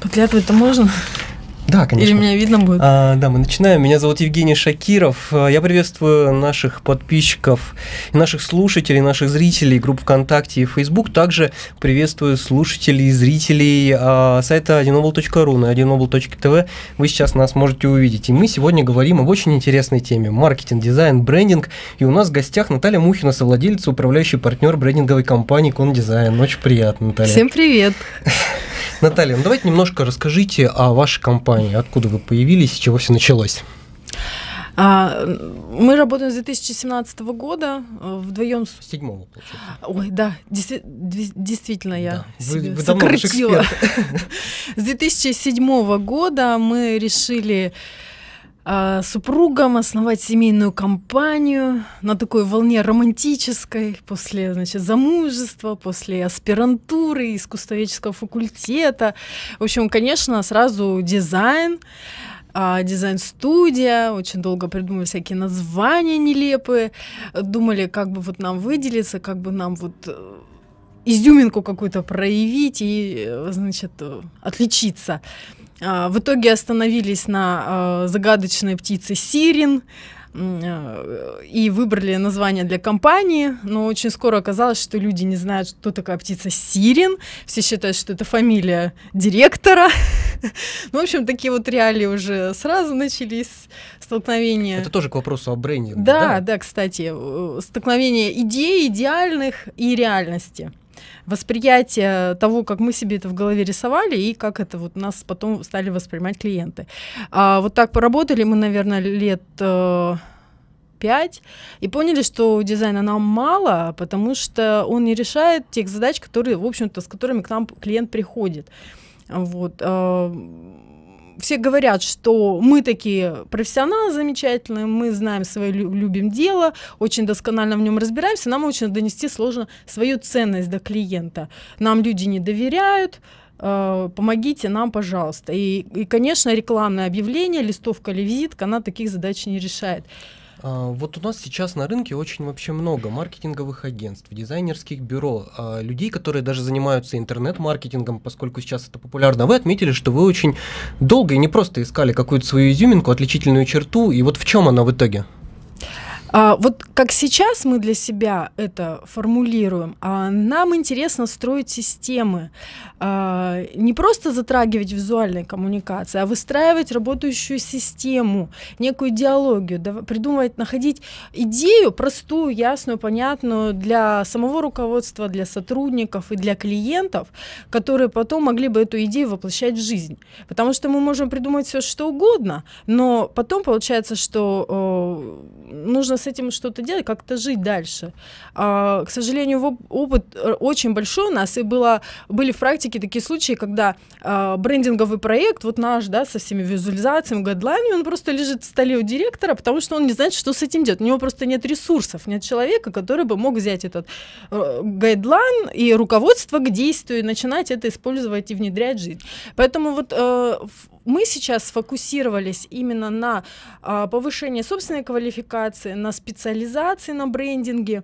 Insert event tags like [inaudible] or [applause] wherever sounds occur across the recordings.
Подглядывать-то можно? Да, конечно. Или меня видно будет? А, да, мы начинаем. Меня зовут Евгений Шакиров. Э, я приветствую наших подписчиков, наших слушателей, наших зрителей групп ВКонтакте и Фейсбук. Также приветствую слушателей и зрителей а, сайта 1obl.ru на 1 Вы сейчас нас можете увидеть. И мы сегодня говорим об очень интересной теме – маркетинг, дизайн, брендинг. И у нас в гостях Наталья Мухина, совладелец, управляющий партнер брендинговой компании Кон Дизайн. Очень приятно, Наталья. Всем привет! [laughs] Наталья, ну давайте немножко расскажите о вашей компании, откуда вы появились, с чего все началось. А, мы работаем с 2017 года э, вдвоем с... Седьмого, получается. Ой, да, дес... действительно я да. себе вы, вы сократила. [laughs] С 2007 года мы решили а, супругом основать семейную компанию на такой волне романтической после значит, замужества, после аспирантуры, искусствоведческого факультета. В общем, конечно, сразу дизайн а, дизайн-студия, очень долго придумали всякие названия нелепые, думали, как бы вот нам выделиться, как бы нам вот э, изюминку какую-то проявить и, э, значит, э, отличиться. А, в итоге остановились на а, загадочной птице Сирин а, и выбрали название для компании, но очень скоро оказалось, что люди не знают, что такая птица Сирин, все считают, что это фамилия директора. [laughs] ну, в общем, такие вот реалии уже сразу начались, столкновения. Это тоже к вопросу о бренде. Да, да, да, кстати, э, столкновение идей, идеальных и реальности восприятие того, как мы себе это в голове рисовали и как это вот нас потом стали воспринимать клиенты. А, вот так поработали мы, наверное, лет э, пять и поняли, что дизайна нам мало, потому что он не решает тех задач, которые, в общем-то, с которыми к нам клиент приходит. Вот а, все говорят, что мы такие профессионалы замечательные, мы знаем свое, любим дело, очень досконально в нем разбираемся, нам очень донести сложно свою ценность до клиента. Нам люди не доверяют, э, помогите нам, пожалуйста. И, и, конечно, рекламное объявление, листовка или визитка, она таких задач не решает. А, вот у нас сейчас на рынке очень вообще много маркетинговых агентств, дизайнерских бюро, а, людей, которые даже занимаются интернет-маркетингом, поскольку сейчас это популярно. А вы отметили, что вы очень долго и не просто искали какую-то свою изюминку, отличительную черту, и вот в чем она в итоге? А, вот как сейчас мы для себя это формулируем, а нам интересно строить системы, а, не просто затрагивать визуальные коммуникации, а выстраивать работающую систему, некую идеологию, да, придумывать, находить идею простую, ясную, понятную для самого руководства, для сотрудников и для клиентов, которые потом могли бы эту идею воплощать в жизнь. Потому что мы можем придумать все что угодно, но потом получается, что э, нужно нужно с этим что-то делать, как-то жить дальше. А, к сожалению, опыт э, очень большой у нас, и было, были в практике такие случаи, когда а, брендинговый проект, вот наш, да, со всеми визуализациями, гайдлайнами, он просто лежит в столе у директора, потому что он не знает, что с этим делать. У него просто нет ресурсов, нет человека, который бы мог взять этот э, гайдлайн и руководство к действию, и начинать это использовать и внедрять в жизнь. Поэтому вот э, мы сейчас сфокусировались именно на а, повышении собственной квалификации, на специализации на брендинге,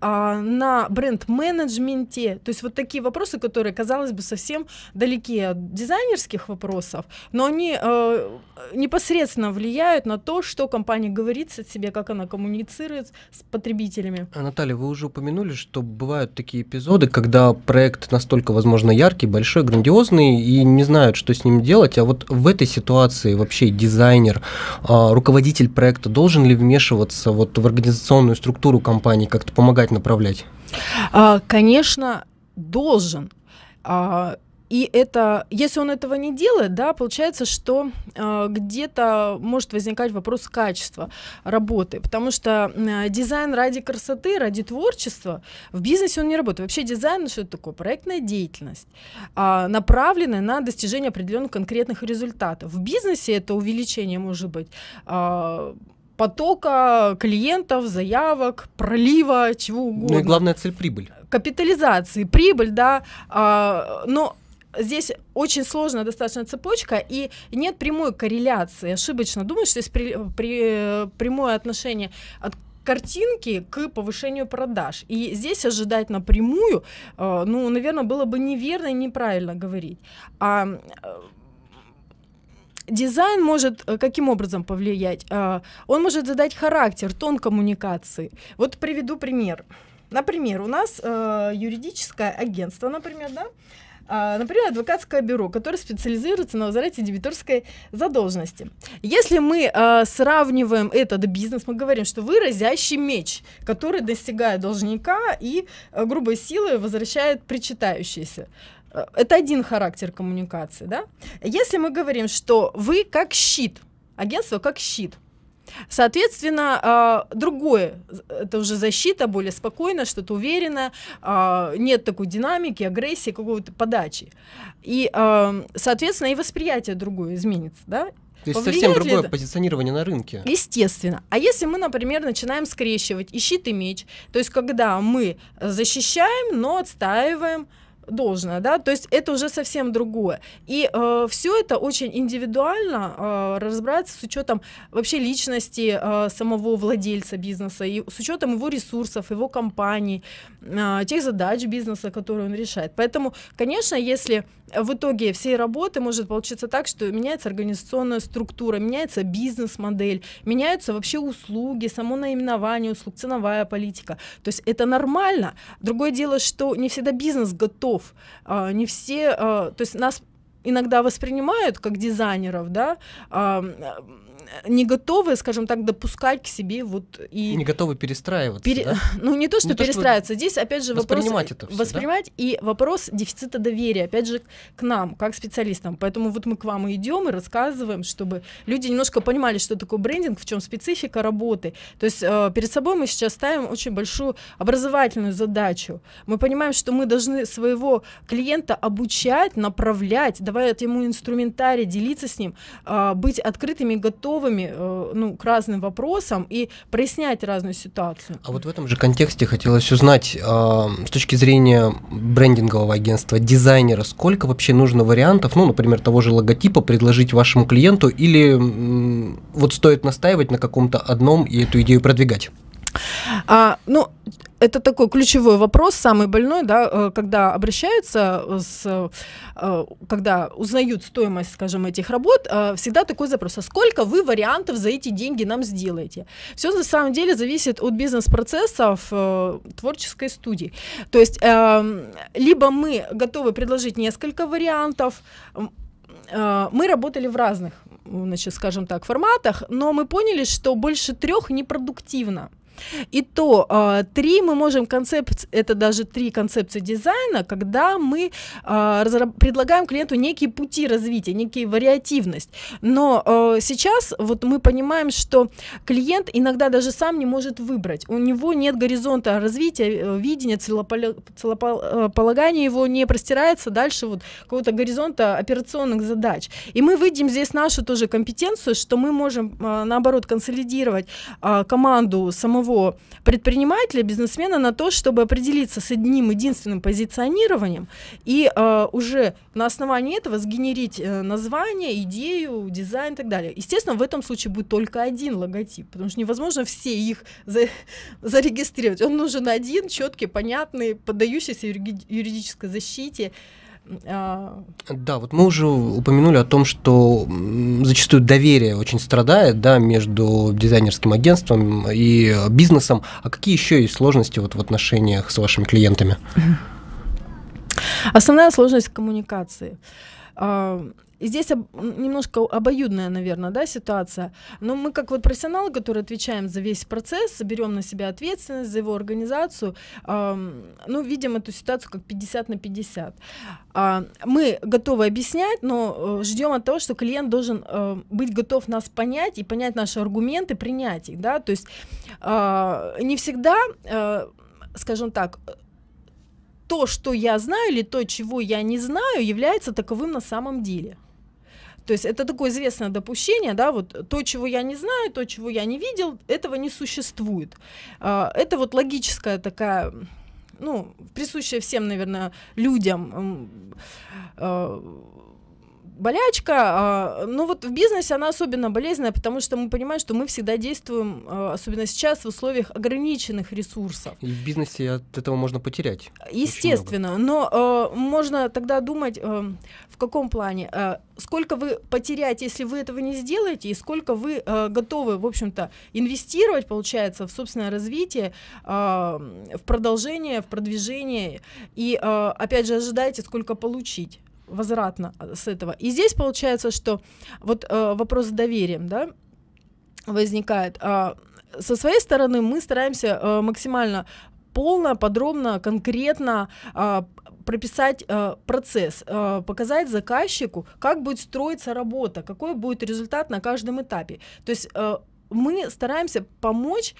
а, на бренд-менеджменте. То есть вот такие вопросы, которые, казалось бы, совсем далеки от дизайнерских вопросов, но они а, непосредственно влияют на то, что компания говорит о себе, как она коммуницирует с потребителями. А, Наталья, вы уже упомянули, что бывают такие эпизоды, когда проект настолько, возможно, яркий, большой, грандиозный, и не знают, что с ним делать, а вот в в этой ситуации вообще дизайнер, а, руководитель проекта должен ли вмешиваться вот в организационную структуру компании, как-то помогать направлять? А, конечно, должен а, и это, если он этого не делает, да, получается, что э, где-то может возникать вопрос качества работы, потому что э, дизайн ради красоты, ради творчества в бизнесе он не работает. Вообще дизайн что это такое? Проектная деятельность, э, направленная на достижение определенных конкретных результатов. В бизнесе это увеличение может быть. Э, потока клиентов, заявок, пролива, чего угодно. Ну и главная цель прибыль. Капитализации, прибыль, да. А, но здесь очень сложная достаточно цепочка, и нет прямой корреляции. Ошибочно думаешь, что есть при, при, прямое отношение от картинки к повышению продаж. И здесь ожидать напрямую, э, ну, наверное, было бы неверно и неправильно говорить. А э, дизайн может э, каким образом повлиять? Э, он может задать характер, тон коммуникации. Вот приведу пример. Например, у нас юридическое агентство, например, да, а, например, адвокатское бюро, которое специализируется на возврате дебиторской задолженности. Если мы а, сравниваем этот бизнес, мы говорим, что вы разящий меч, который достигает должника и а, грубой силой возвращает причитающиеся. Это один характер коммуникации. Да? Если мы говорим, что вы как щит, агентство как щит – Соответственно, а, другое, это уже защита, более спокойно, что-то уверенно, а, нет такой динамики, агрессии, какой-то подачи. И, а, соответственно, и восприятие другое изменится, да, то есть совсем другое это? позиционирование на рынке. Естественно. А если мы, например, начинаем скрещивать и щит, и меч, то есть когда мы защищаем, но отстаиваем должное, да, то есть это уже совсем другое. И э, все это очень индивидуально э, разбирается с учетом вообще личности э, самого владельца бизнеса и с учетом его ресурсов, его компании, э, тех задач бизнеса, которые он решает. Поэтому, конечно, если в итоге всей работы может получиться так, что меняется организационная структура, меняется бизнес-модель, меняются вообще услуги, само наименование услуг, ценовая политика. То есть это нормально. Другое дело, что не всегда бизнес готов, а, не все, а, то есть нас иногда воспринимают как дизайнеров, да, Э, не готовы, скажем так, допускать к себе вот и... Не готовы перестраиваться, Пере... да? [laughs] Ну, не то, что не перестраиваться. То, что Здесь, опять же, вопрос... Воспринимать это все, Воспринимать да? и вопрос дефицита доверия, опять же, к нам, как специалистам. Поэтому вот мы к вам и идем и рассказываем, чтобы люди немножко понимали, что такое брендинг, в чем специфика работы. То есть э, перед собой мы сейчас ставим очень большую образовательную задачу. Мы понимаем, что мы должны своего клиента обучать, направлять, давать ему инструментарий, делиться с ним, э, быть открытыми, готовыми готовыми э, ну, к разным вопросам и прояснять разную ситуацию. А вот в этом же контексте хотелось узнать, э, с точки зрения брендингового агентства, дизайнера, сколько вообще нужно вариантов, ну, например, того же логотипа предложить вашему клиенту или э, вот стоит настаивать на каком-то одном и эту идею продвигать? А, ну, это такой ключевой вопрос, самый больной, да, э, когда обращаются, э, с, э, когда узнают стоимость, скажем, этих работ, всегда такой запрос, а сколько вы вариантов за эти деньги нам сделаете? Все на самом деле зависит от бизнес-процессов творческой студии. То есть либо мы готовы предложить несколько вариантов, мы работали в разных, значит, скажем так, форматах, но мы поняли, что больше трех непродуктивно. И то а, три мы можем концепт, это даже три концепции дизайна, когда мы а, разраб- предлагаем клиенту некие пути развития, некие вариативность. Но а, сейчас вот мы понимаем, что клиент иногда даже сам не может выбрать. У него нет горизонта развития, э, видения, целополагания э, его не простирается дальше вот какого-то горизонта операционных задач. И мы выйдем здесь нашу тоже компетенцию, что мы можем, наоборот, консолидировать команду самого самого предпринимателя, бизнесмена на то, чтобы определиться с одним единственным позиционированием и э, уже на основании этого сгенерить э, название, идею, дизайн и так далее. Естественно, в этом случае будет только один логотип, потому что невозможно все их за [laughs] зарегистрировать. Он нужен один, четкий, понятный, поддающийся юриди юридической защите. А, да, вот мы уже упомянули о том, что зачастую доверие очень страдает да, между дизайнерским агентством и бизнесом. А какие еще есть сложности вот в отношениях с вашими клиентами? Основная сложность коммуникации а, и здесь об, немножко обоюдная, наверное, да, ситуация. Но мы как вот профессионалы, которые отвечаем за весь процесс, берем на себя ответственность за его организацию, э, ну, видим эту ситуацию как 50 на 50. Э, а, мы готовы объяснять, но э, ждем от того, что клиент должен э, быть готов нас понять и понять наши аргументы, принять их, да, то есть э, не всегда, э, скажем так, то, что я знаю, или то, чего я не знаю, является таковым на самом деле. То есть это такое известное допущение, да, вот то, чего я не знаю, то, чего я не видел, этого не существует. А, это вот логическая такая ну, присущая всем, наверное, людям а, болячка, а, ну вот в бизнесе она особенно болезненная, потому что мы понимаем, что мы всегда действуем, а, особенно сейчас, в условиях ограниченных ресурсов. И в бизнесе от этого можно потерять. Естественно, но а, можно тогда думать, в каком плане, сколько вы потеряете, если вы этого не сделаете, и сколько вы готовы, в общем-то, инвестировать, получается, в собственное развитие, в продолжение, в продвижение, и, опять же, ожидаете, сколько получить возвратно э, с этого. И здесь получается, что вот э, вопрос с доверием, да, возникает. Э, со своей стороны мы стараемся э, максимально полно, подробно, конкретно э, прописать э, процесс, э, показать заказчику, как будет строиться работа, какой будет результат на каждом этапе. То есть э, мы стараемся помочь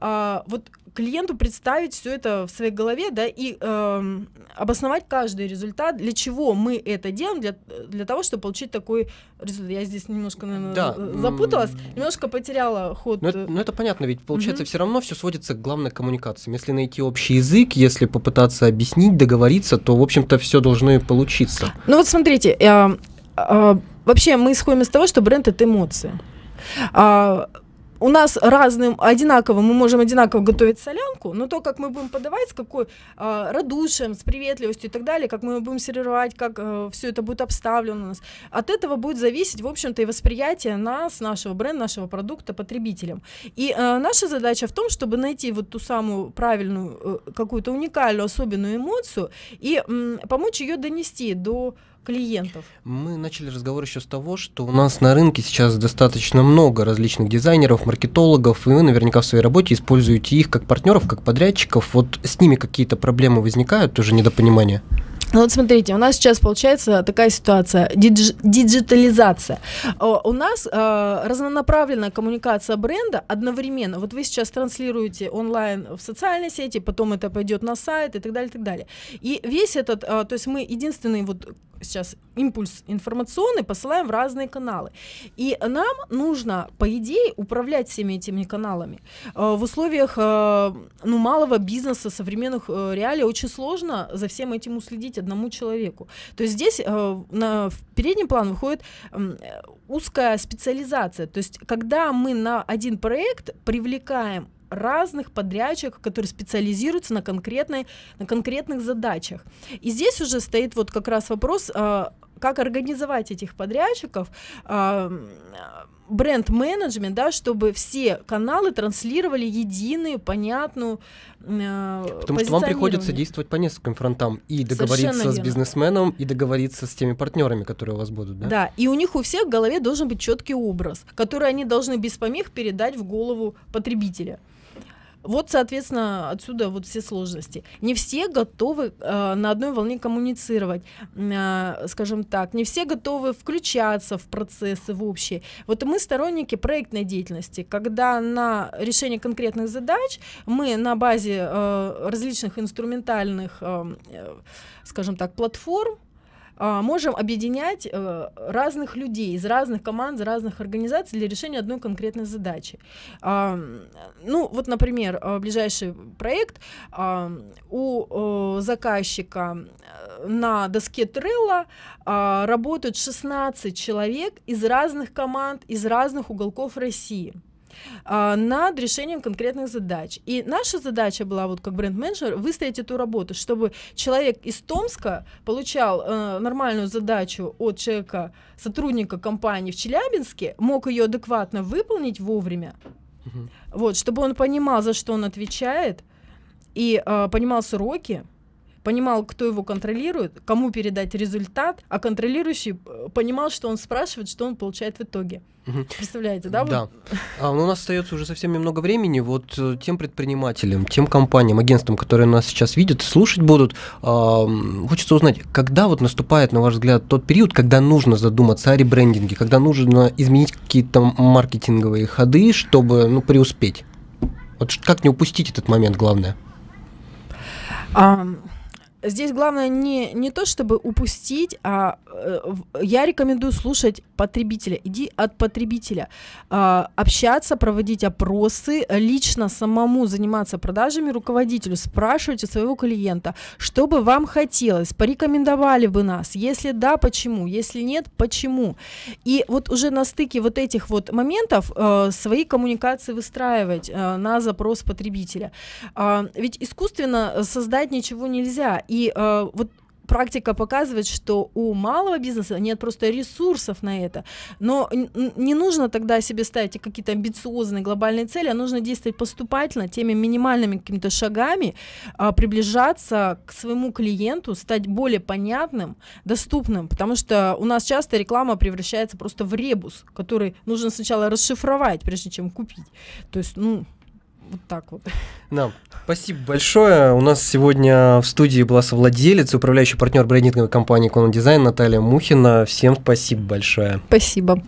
э, вот клиенту представить все это в своей голове, да, и э, обосновать каждый результат, для чего мы это делаем, для, для того, чтобы получить такой результат. Я здесь немножко, наверное, да. Э, запуталась, немножко потеряла ход. Но э. это, это понятно, ведь получается угу. все равно все сводится к главной коммуникации. Если найти общий язык, если попытаться объяснить, договориться, то, в общем-то, все должно и получиться. Ну вот смотрите, э, э, вообще мы исходим из того, что бренд это эмоции. А, у нас разным, одинаково, мы можем одинаково готовить солянку, но то, как мы будем подавать, с какой э, радушием, с приветливостью и так далее, как мы будем сервировать, как э, все это будет обставлено у нас, от этого будет зависеть, в общем-то, и восприятие нас, нашего бренда, нашего продукта потребителям. И э, наша задача в том, чтобы найти вот ту самую правильную, э, какую-то уникальную, особенную эмоцию и э, помочь ее донести до клиентов? Мы начали разговор еще с того, что у нас на рынке сейчас достаточно много различных дизайнеров, маркетологов, и вы наверняка в своей работе используете их как партнеров, как подрядчиков. Вот с ними какие-то проблемы возникают, тоже недопонимание? Ну вот смотрите, у нас сейчас получается такая ситуация, дидж, диджитализация. Э, у нас э, разнонаправленная коммуникация бренда одновременно. Вот вы сейчас транслируете онлайн в социальные сети, потом это пойдет на сайт и так далее, и так далее. И весь этот, э, то есть мы единственный вот сейчас импульс информационный посылаем в разные каналы. И нам нужно, по идее, управлять всеми этими каналами. Э, в условиях э, ну, малого бизнеса, современных э, реалий очень сложно за всем этим уследить одному человеку. То есть здесь на, в передний план выходит узкая специализация. То есть когда мы на один проект привлекаем разных подрядчиков, которые специализируются на, конкретной, на конкретных задачах. И здесь уже стоит вот как раз вопрос, а, как организовать этих подрядчиков, а, бренд-менеджмент, да, чтобы все каналы транслировали единую, понятную э, Потому что вам приходится действовать по нескольким фронтам и договориться с бизнесменом, и договориться с теми партнерами, которые у вас будут, да? Да, и у них у всех в голове должен быть четкий образ, который они должны без помех передать в голову потребителя. Вот, соответственно, отсюда вот все сложности. Не все готовы э, на одной волне коммуницировать, э, скажем так. Не все готовы включаться в процессы в общие. Вот мы сторонники проектной деятельности, когда на решение конкретных задач мы на базе э, различных инструментальных, эм, э, скажем так, платформ а, можем объединять э, разных людей из разных команд, из разных организаций для решения одной конкретной задачи. А, ну, вот, например, э, ближайший проект а, у э, заказчика на доске Трелла работают 16 человек из разных команд, из разных уголков России. А, над решением конкретных задач. И наша задача была, вот как бренд-менеджер, выстроить эту работу, чтобы человек из Томска получал э, нормальную задачу от человека, сотрудника компании в Челябинске, мог ее адекватно выполнить вовремя, угу. вот, чтобы он понимал, за что он отвечает, и э, понимал сроки, понимал, кто его контролирует, кому передать результат, а контролирующий э, понимал, что он спрашивает, что он получает в итоге. Угу. Представляете, да? Да. [laughs] А, ну, у нас остается уже совсем немного времени. Вот э, тем предпринимателям, тем компаниям, агентствам, которые нас сейчас видят, слушать будут, э, хочется узнать, когда вот наступает, на ваш взгляд, тот период, когда нужно задуматься о ребрендинге, когда нужно изменить какие-то маркетинговые ходы, чтобы ну, преуспеть? Вот как не упустить этот момент, главное? Um здесь главное не, не то, чтобы упустить, а э, я рекомендую слушать потребителя. Иди от потребителя. Э, общаться, проводить опросы, лично самому заниматься продажами руководителю, спрашивать у своего клиента, что бы вам хотелось, порекомендовали бы нас, если да, почему, если нет, почему. И вот уже на стыке вот этих вот моментов э, свои коммуникации выстраивать э, на запрос потребителя. Э, ведь искусственно создать ничего нельзя. И э, вот практика показывает, что у малого бизнеса нет просто ресурсов на это. Но не нужно тогда себе ставить какие-то амбициозные глобальные цели, а нужно действовать поступательно, теми минимальными какими-то шагами, а, приближаться к своему клиенту, стать более понятным, доступным, потому что у нас часто реклама превращается просто в ребус, который нужно сначала расшифровать, прежде чем купить. То есть, ну, вот так вот. Да. Спасибо большое. У нас сегодня в студии была совладелец, управляющий партнер брендинговой компании Conan Design Наталья Мухина. Всем спасибо большое. Спасибо.